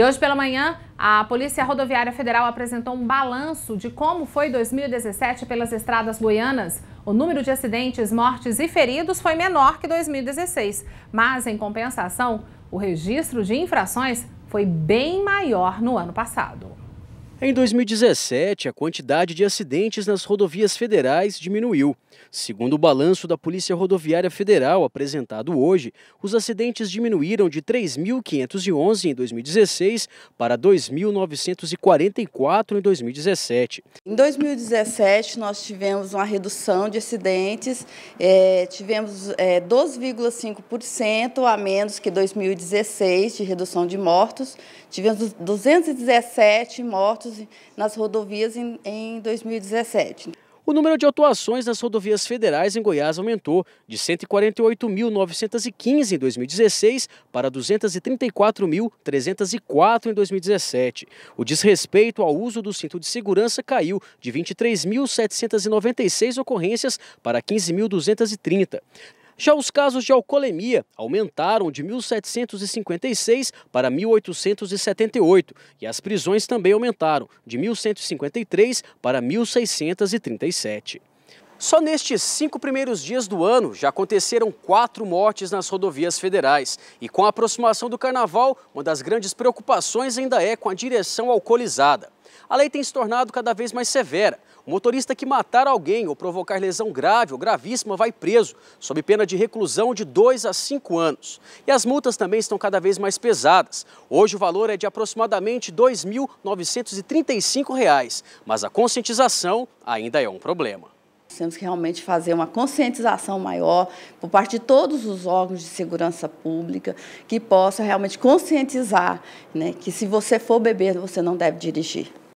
E hoje pela manhã, a Polícia Rodoviária Federal apresentou um balanço de como foi 2017 pelas estradas goianas. O número de acidentes, mortes e feridos foi menor que 2016, mas em compensação, o registro de infrações foi bem maior no ano passado. Em 2017, a quantidade de acidentes nas rodovias federais diminuiu. Segundo o balanço da Polícia Rodoviária Federal apresentado hoje, os acidentes diminuíram de 3.511 em 2016 para 2.944 em 2017. Em 2017, nós tivemos uma redução de acidentes, é, tivemos é, 12,5% a menos que 2016 de redução de mortos, tivemos 217 mortos nas rodovias em, em 2017. O número de autuações nas rodovias federais em Goiás aumentou de 148.915 em 2016 para 234.304 em 2017. O desrespeito ao uso do cinto de segurança caiu de 23.796 ocorrências para 15.230. Já os casos de alcoolemia aumentaram de 1.756 para 1.878 e as prisões também aumentaram de 1.153 para 1.637. Só nestes cinco primeiros dias do ano já aconteceram quatro mortes nas rodovias federais. E com a aproximação do carnaval, uma das grandes preocupações ainda é com a direção alcoolizada. A lei tem se tornado cada vez mais severa. Motorista que matar alguém ou provocar lesão grave ou gravíssima vai preso, sob pena de reclusão de 2 a 5 anos. E as multas também estão cada vez mais pesadas. Hoje o valor é de aproximadamente R$ 2.935, mas a conscientização ainda é um problema. Temos que realmente fazer uma conscientização maior por parte de todos os órgãos de segurança pública que possa realmente conscientizar né, que se você for beber, você não deve dirigir.